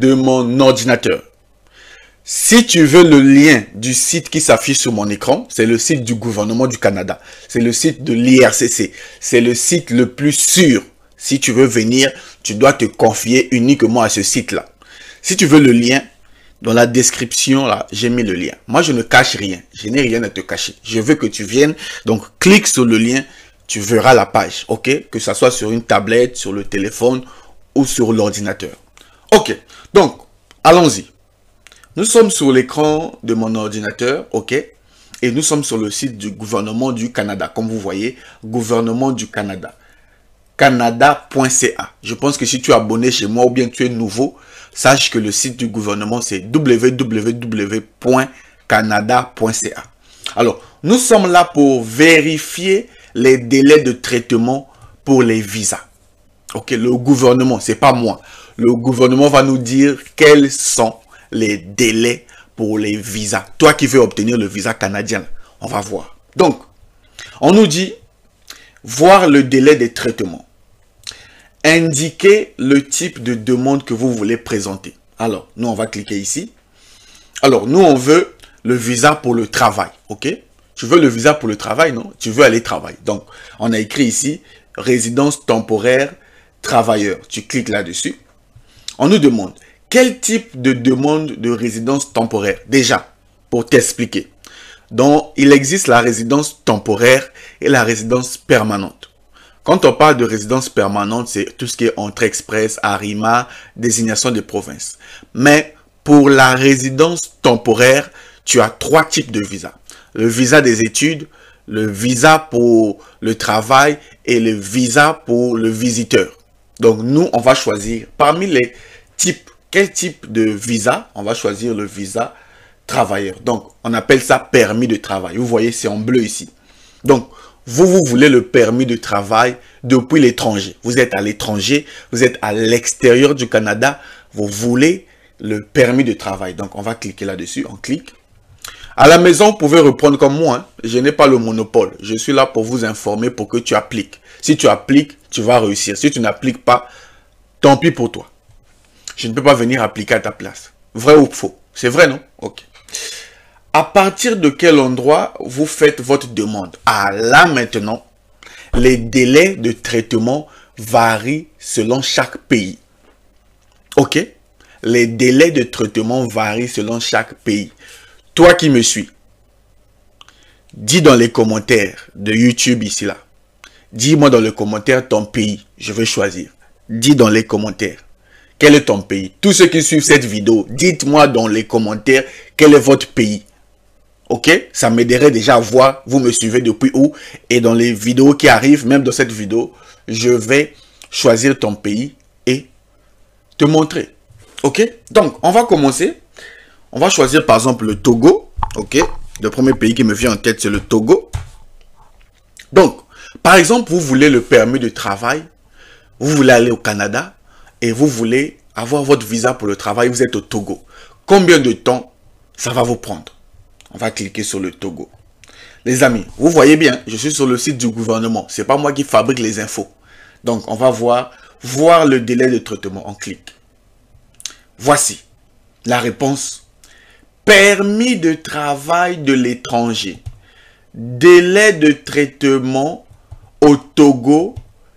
de mon ordinateur. Si tu veux le lien du site qui s'affiche sur mon écran, c'est le site du gouvernement du Canada. C'est le site de l'IRCC. C'est le site le plus sûr. Si tu veux venir, tu dois te confier uniquement à ce site-là. Si tu veux le lien, dans la description, là, j'ai mis le lien. Moi, je ne cache rien. Je n'ai rien à te cacher. Je veux que tu viennes. Donc, clique sur le lien. Tu verras la page, ok Que ça soit sur une tablette, sur le téléphone ou sur l'ordinateur. Ok, donc, allons-y. Nous sommes sur l'écran de mon ordinateur, ok Et nous sommes sur le site du gouvernement du Canada, comme vous voyez, gouvernement du Canada. Canada.ca. Je pense que si tu es abonné chez moi ou bien tu es nouveau, sache que le site du gouvernement, c'est www.canada.ca. Alors, nous sommes là pour vérifier les délais de traitement pour les visas. Ok, le gouvernement, c'est pas moi le gouvernement va nous dire quels sont les délais pour les visas. Toi qui veux obtenir le visa canadien, on va voir. Donc, on nous dit, voir le délai des traitements. Indiquer le type de demande que vous voulez présenter. Alors, nous, on va cliquer ici. Alors, nous, on veut le visa pour le travail, ok Tu veux le visa pour le travail, non Tu veux aller travailler. Donc, on a écrit ici, résidence temporaire, travailleur. Tu cliques là-dessus. On nous demande quel type de demande de résidence temporaire Déjà, pour t'expliquer. Donc, il existe la résidence temporaire et la résidence permanente. Quand on parle de résidence permanente, c'est tout ce qui est entre express, ARIMA, désignation de province. Mais pour la résidence temporaire, tu as trois types de visas. Le visa des études, le visa pour le travail et le visa pour le visiteur. Donc nous, on va choisir parmi les quel type de visa On va choisir le visa travailleur. Donc, on appelle ça permis de travail. Vous voyez, c'est en bleu ici. Donc, vous, vous voulez le permis de travail depuis l'étranger. Vous êtes à l'étranger, vous êtes à l'extérieur du Canada, vous voulez le permis de travail. Donc, on va cliquer là-dessus, on clique. À la maison, vous pouvez reprendre comme moi. Hein. Je n'ai pas le monopole. Je suis là pour vous informer pour que tu appliques. Si tu appliques, tu vas réussir. Si tu n'appliques pas, tant pis pour toi je ne peux pas venir appliquer à ta place. Vrai ou faux C'est vrai, non Ok. À partir de quel endroit vous faites votre demande Ah là maintenant, les délais de traitement varient selon chaque pays. Ok Les délais de traitement varient selon chaque pays. Toi qui me suis, dis dans les commentaires de YouTube ici là. Dis-moi dans les commentaires ton pays. Je vais choisir. Dis dans les commentaires. Quel est ton pays Tous ceux qui suivent cette vidéo, dites-moi dans les commentaires quel est votre pays. Ok Ça m'aiderait déjà à voir, vous me suivez depuis où. Et dans les vidéos qui arrivent, même dans cette vidéo, je vais choisir ton pays et te montrer. Ok Donc, on va commencer. On va choisir par exemple le Togo. Ok Le premier pays qui me vient en tête, c'est le Togo. Donc, par exemple, vous voulez le permis de travail. Vous voulez aller au Canada et vous voulez avoir votre visa pour le travail, vous êtes au Togo. Combien de temps ça va vous prendre On va cliquer sur le Togo. Les amis, vous voyez bien, je suis sur le site du gouvernement. Ce n'est pas moi qui fabrique les infos. Donc, on va voir, voir le délai de traitement. On clique. Voici la réponse. Permis de travail de l'étranger. Délai de traitement au Togo,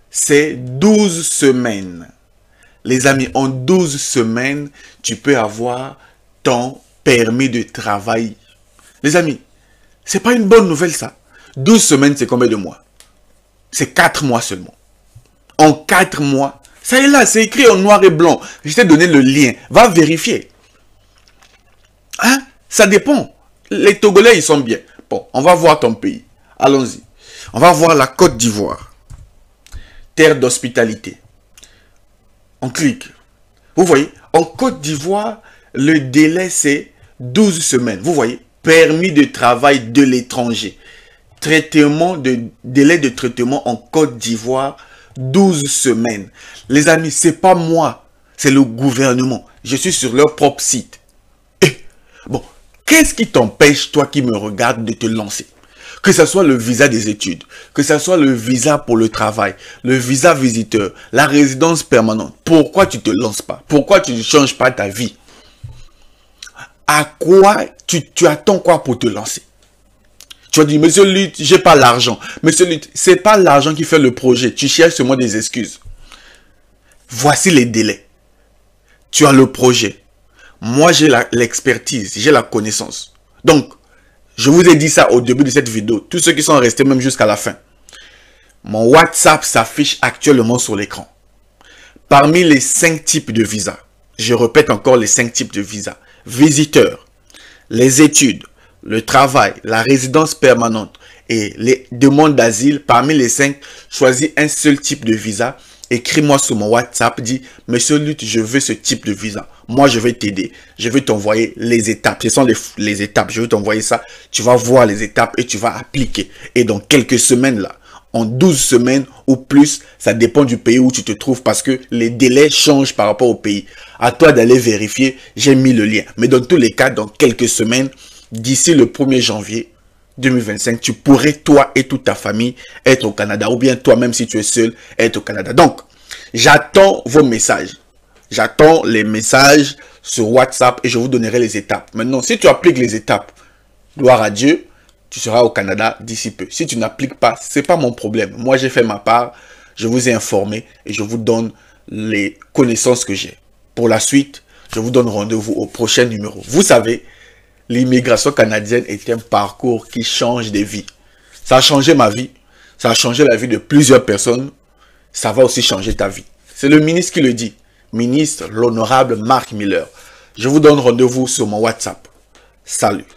c'est 12 semaines. Les amis, en 12 semaines, tu peux avoir ton permis de travail. Les amis, c'est pas une bonne nouvelle ça. 12 semaines, c'est combien de mois C'est 4 mois seulement. En 4 mois, ça est là, c'est écrit en noir et blanc. Je t'ai donné le lien. Va vérifier. Hein Ça dépend. Les Togolais, ils sont bien. Bon, on va voir ton pays. Allons-y. On va voir la Côte d'Ivoire. Terre d'hospitalité on clique. Vous voyez, en Côte d'Ivoire, le délai, c'est 12 semaines. Vous voyez, permis de travail de l'étranger. Traitement de, délai de traitement en Côte d'Ivoire, 12 semaines. Les amis, c'est pas moi, c'est le gouvernement. Je suis sur leur propre site. Eh, bon, qu'est-ce qui t'empêche, toi qui me regardes, de te lancer que ce soit le visa des études, que ce soit le visa pour le travail, le visa visiteur, la résidence permanente. Pourquoi tu ne te lances pas Pourquoi tu ne changes pas ta vie À quoi tu, attends quoi pour te lancer tu as dit monsieur Lutte, j'ai pas l'argent. Monsieur Lutte, n'est pas l'argent qui fait le projet. Tu cherches seulement des excuses. Voici les délais. Tu as le projet. Moi, j'ai l'expertise, j'ai la connaissance. Donc, je vous ai dit ça au début de cette vidéo. Tous ceux qui sont restés même jusqu'à la fin. Mon WhatsApp s'affiche actuellement sur l'écran. Parmi les cinq types de visas, je répète encore les cinq types de visas. Visiteurs, les études, le travail, la résidence permanente et les demandes d'asile. Parmi les cinq, choisis un seul type de visa Écris-moi sur mon WhatsApp, dis, Monsieur Lutte, je veux ce type de visa. Moi, je vais t'aider. Je vais t'envoyer les étapes. Ce sont les, étapes. Je vais t'envoyer ça. Tu vas voir les étapes et tu vas appliquer. Et dans quelques semaines, là, en 12 semaines ou plus, ça dépend du pays où tu te trouves parce que les délais changent par rapport au pays. À toi d'aller vérifier, j'ai mis le lien. Mais dans tous les cas, dans quelques semaines, d'ici le 1er janvier, 2025, tu pourrais, toi et toute ta famille, être au Canada, ou bien toi-même, si tu es seul, être au Canada. Donc, j'attends vos messages. J'attends les messages sur WhatsApp et je vous donnerai les étapes. Maintenant, si tu appliques les étapes, gloire à Dieu, tu seras au Canada d'ici peu. Si tu n'appliques pas, c'est pas mon problème. Moi, j'ai fait ma part, je vous ai informé et je vous donne les connaissances que j'ai. Pour la suite, je vous donne rendez-vous au prochain numéro. Vous savez, l'immigration canadienne est un parcours qui change des vies. Ça a changé ma vie, ça a changé la vie de plusieurs personnes, ça va aussi changer ta vie. C'est le ministre qui le dit, ministre l'honorable Marc Miller. Je vous donne rendez-vous sur mon WhatsApp. Salut